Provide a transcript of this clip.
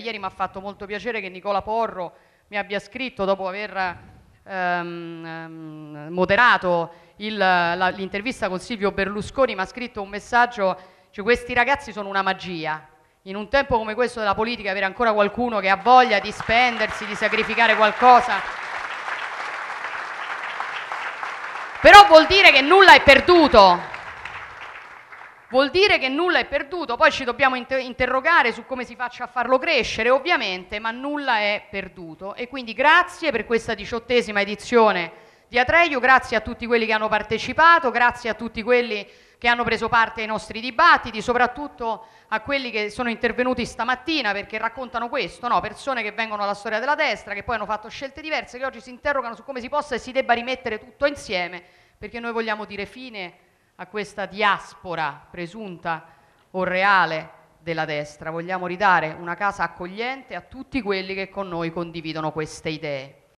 Ieri mi ha fatto molto piacere che Nicola Porro mi abbia scritto dopo aver ehm, ehm moderato l'intervista con Silvio Berlusconi, mi ha scritto un messaggio, cioè questi ragazzi sono una magia. In un tempo come questo della politica avere ancora qualcuno che ha voglia di spendersi, di sacrificare qualcosa. Però vuol dire che nulla è perduto, Vuol dire che nulla è perduto, poi ci dobbiamo inter- interrogare su come si faccia a farlo crescere, ovviamente, ma nulla è perduto. E quindi grazie per questa diciottesima edizione di Atreio, grazie a tutti quelli che hanno partecipato, grazie a tutti quelli che hanno preso parte ai nostri dibattiti, soprattutto a quelli che sono intervenuti stamattina perché raccontano questo, no? persone che vengono dalla storia della destra, che poi hanno fatto scelte diverse, che oggi si interrogano su come si possa e si debba rimettere tutto insieme, perché noi vogliamo dire fine a questa diaspora presunta o reale della destra, vogliamo ridare una casa accogliente a tutti quelli che con noi condividono queste idee.